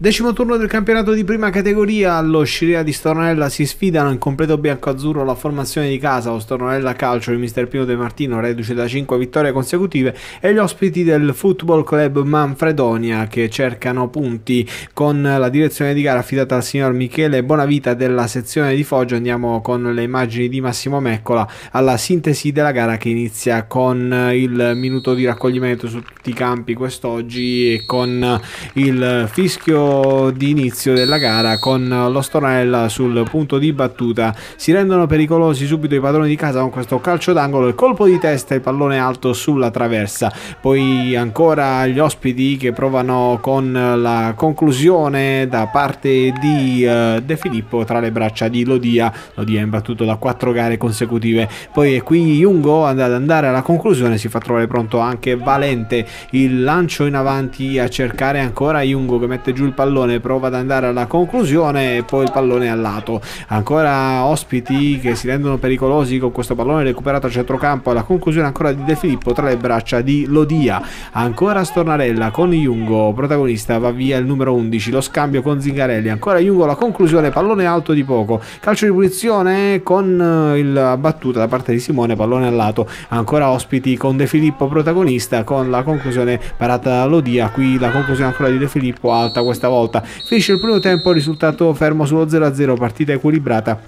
Decimo turno del campionato di prima categoria, allo Scirea di Stornella si sfidano in completo bianco-azzurro la formazione di casa, lo Stornella Calcio il Mister Pino De Martino, reduce da 5 vittorie consecutive, e gli ospiti del Football Club Manfredonia che cercano punti con la direzione di gara affidata al signor Michele Bonavita della sezione di Foggia. Andiamo con le immagini di Massimo Meccola alla sintesi della gara che inizia con il minuto di raccoglimento su tutti i campi quest'oggi e con il fischio di inizio della gara con lo Stornella sul punto di battuta. Si rendono pericolosi subito i padroni di casa con questo calcio d'angolo, e colpo di testa e pallone alto sulla traversa. Poi ancora gli ospiti che provano con la conclusione da parte di eh, De Filippo tra le braccia di Lodia. Lodia è imbattuto da quattro gare consecutive. Poi è qui Jungo ad andare alla conclusione, si fa trovare pronto anche Valente. Il lancio in avanti a cercare ancora Jungo che mette giù il pallone prova ad andare alla conclusione e poi il pallone a lato. Ancora ospiti che si rendono pericolosi con questo pallone recuperato a centrocampo alla conclusione ancora di De Filippo tra le braccia di Lodia. Ancora Stornarella con Jungo, protagonista va via il numero 11, lo scambio con Zingarelli, ancora Jungo la conclusione, pallone alto di poco, calcio di punizione con eh, il battuta da parte di Simone, pallone a lato, ancora ospiti con De Filippo protagonista con la conclusione parata da Lodia, qui la conclusione ancora di De Filippo alta questa volta. Finisce il primo tempo, risultato fermo sullo 0-0, partita equilibrata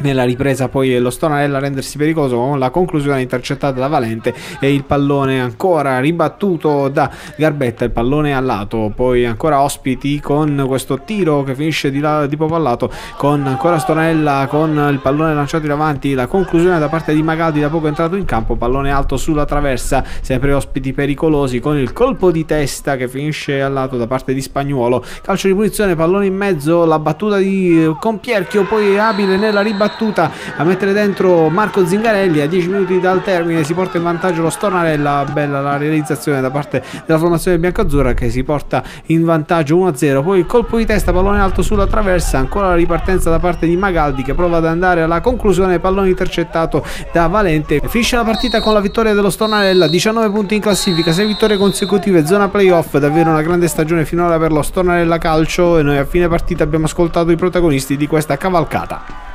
nella ripresa poi lo Stornarella a rendersi pericoloso con la conclusione intercettata da Valente e il pallone ancora ribattuto da Garbetta, il pallone a lato, poi ancora ospiti con questo tiro che finisce di, là, di lato, con ancora Stornarella con il pallone lanciato in avanti, la conclusione da parte di Magaldi da poco entrato in campo, pallone alto sulla traversa, sempre ospiti pericolosi con il colpo di testa che finisce a lato da parte di Spagnuolo, calcio di punizione, pallone in mezzo, la battuta di Compierchio poi abile nella ribattuta battuta a mettere dentro Marco Zingarelli a 10 minuti dal termine si porta in vantaggio lo Stornarella bella la realizzazione da parte della formazione biancazzurra che si porta in vantaggio 1-0 poi il colpo di testa pallone alto sulla traversa ancora la ripartenza da parte di Magaldi che prova ad andare alla conclusione pallone intercettato da Valente finisce la partita con la vittoria dello Stornarella 19 punti in classifica 6 vittorie consecutive zona playoff davvero una grande stagione finora per lo Stornarella Calcio e noi a fine partita abbiamo ascoltato i protagonisti di questa cavalcata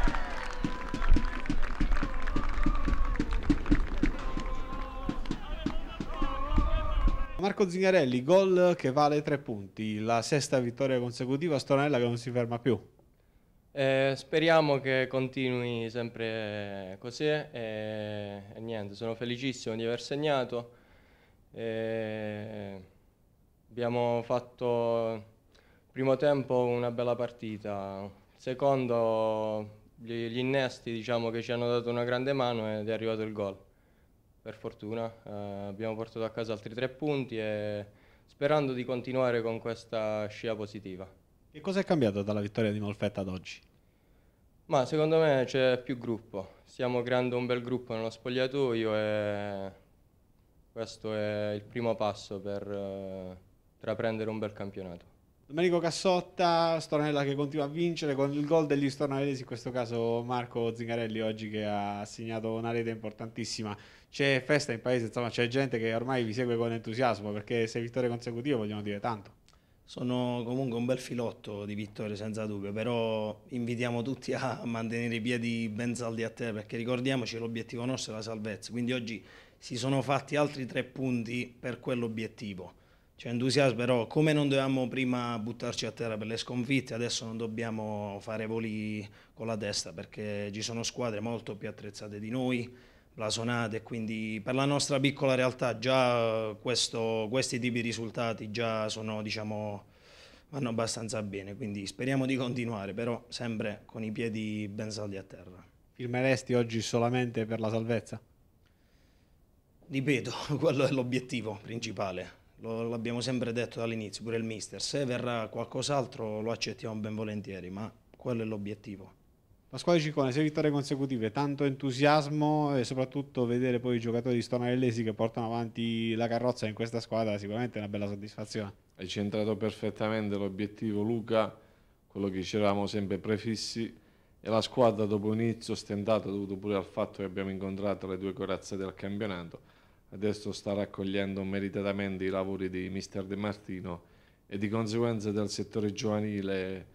Marco Zingarelli, gol che vale tre punti, la sesta vittoria consecutiva, Stonella che non si ferma più. Eh, speriamo che continui sempre eh, così e, eh, e niente, sono felicissimo di aver segnato. E, eh, abbiamo fatto primo tempo una bella partita, secondo gli, gli innesti diciamo, che ci hanno dato una grande mano ed è arrivato il gol per fortuna. Eh, abbiamo portato a casa altri tre punti e sperando di continuare con questa scia positiva. Che cosa è cambiato dalla vittoria di Molfetta ad oggi? Ma secondo me c'è più gruppo, stiamo creando un bel gruppo nello spogliatoio e questo è il primo passo per eh, traprendere un bel campionato. Domenico Cassotta, Stornella che continua a vincere con il gol degli stornavesi, in questo caso Marco Zingarelli oggi che ha segnato una rete importantissima c'è festa in paese, insomma c'è gente che ormai vi segue con entusiasmo perché sei vittorie consecutive vogliono dire tanto. Sono comunque un bel filotto di vittorie senza dubbio, però invitiamo tutti a mantenere i piedi ben saldi a terra perché ricordiamoci l'obiettivo nostro è la salvezza, quindi oggi si sono fatti altri tre punti per quell'obiettivo. C'è entusiasmo però, come non dovevamo prima buttarci a terra per le sconfitte, adesso non dobbiamo fare voli con la testa perché ci sono squadre molto più attrezzate di noi, la sonata quindi per la nostra piccola realtà già eh, questo, questi tipi di risultati già sono, diciamo, vanno abbastanza bene, quindi speriamo di continuare, però sempre con i piedi ben saldi a terra. Firmeresti oggi solamente per la salvezza? Ripeto, quello è l'obiettivo principale, lo, l'abbiamo sempre detto dall'inizio, pure il mister, se verrà qualcos'altro lo accettiamo ben volentieri, ma quello è l'obiettivo. La squadra Ciccone, sei vittorie consecutive, tanto entusiasmo e soprattutto vedere poi i giocatori di Stonarellesi che portano avanti la carrozza in questa squadra sicuramente è una bella soddisfazione. Hai centrato perfettamente l'obiettivo Luca, quello che ci eravamo sempre prefissi e la squadra dopo un inizio stentato dovuto pure al fatto che abbiamo incontrato le due corazze del campionato adesso sta raccogliendo meritatamente i lavori di mister De Martino e di conseguenza del settore giovanile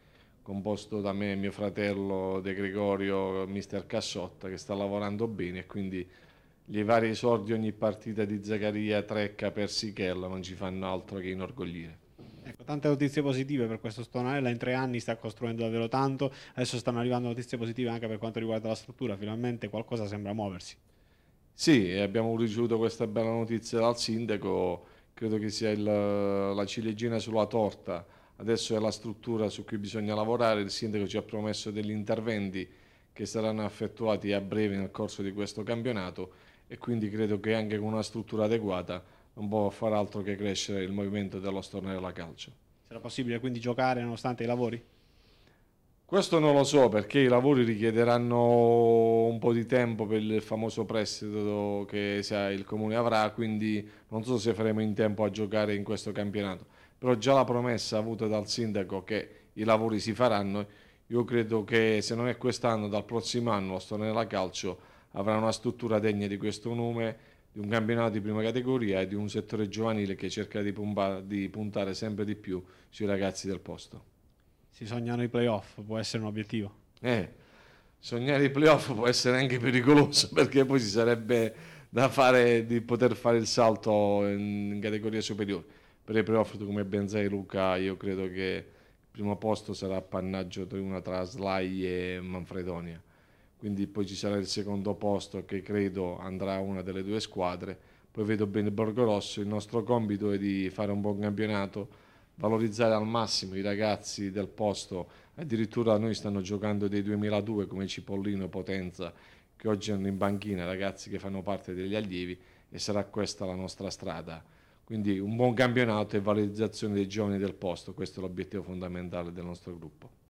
composto da me e mio fratello De Gregorio, mister Cassotta, che sta lavorando bene e quindi i vari esordi ogni partita di Zagaria, Trecca, Persichella non ci fanno altro che inorgoglire. Ecco, tante notizie positive per questo Stonarella, in tre anni sta costruendo davvero tanto, adesso stanno arrivando notizie positive anche per quanto riguarda la struttura, finalmente qualcosa sembra muoversi. Sì, abbiamo ricevuto questa bella notizia dal sindaco, credo che sia il, la ciliegina sulla torta, adesso è la struttura su cui bisogna lavorare, il sindaco ci ha promesso degli interventi che saranno effettuati a breve nel corso di questo campionato e quindi credo che anche con una struttura adeguata non può far altro che crescere il movimento dello stornello stornella calcio. Sarà possibile quindi giocare nonostante i lavori? Questo non lo so perché i lavori richiederanno un po' di tempo per il famoso prestito che il comune avrà, quindi non so se faremo in tempo a giocare in questo campionato però già la promessa avuta dal sindaco che i lavori si faranno, io credo che se non è quest'anno, dal prossimo anno, la storia della Calcio avrà una struttura degna di questo nome, di un campionato di prima categoria e di un settore giovanile che cerca di, pompa, di puntare sempre di più sui ragazzi del posto. Si sognano i playoff, può essere un obiettivo. Eh, sognare i playoff può essere anche pericoloso perché poi si sarebbe da fare di poter fare il salto in categoria superiore per i playoff come Benzai Luca io credo che il primo posto sarà appannaggio di una tra Slai e Manfredonia quindi poi ci sarà il secondo posto che credo andrà a una delle due squadre poi vedo bene Borgo Rosso, il nostro compito è di fare un buon campionato valorizzare al massimo i ragazzi del posto addirittura noi stanno giocando dei 2002 come Cipollino Potenza che oggi hanno in banchina ragazzi che fanno parte degli allievi e sarà questa la nostra strada quindi un buon campionato e valorizzazione dei giovani del posto, questo è l'obiettivo fondamentale del nostro gruppo.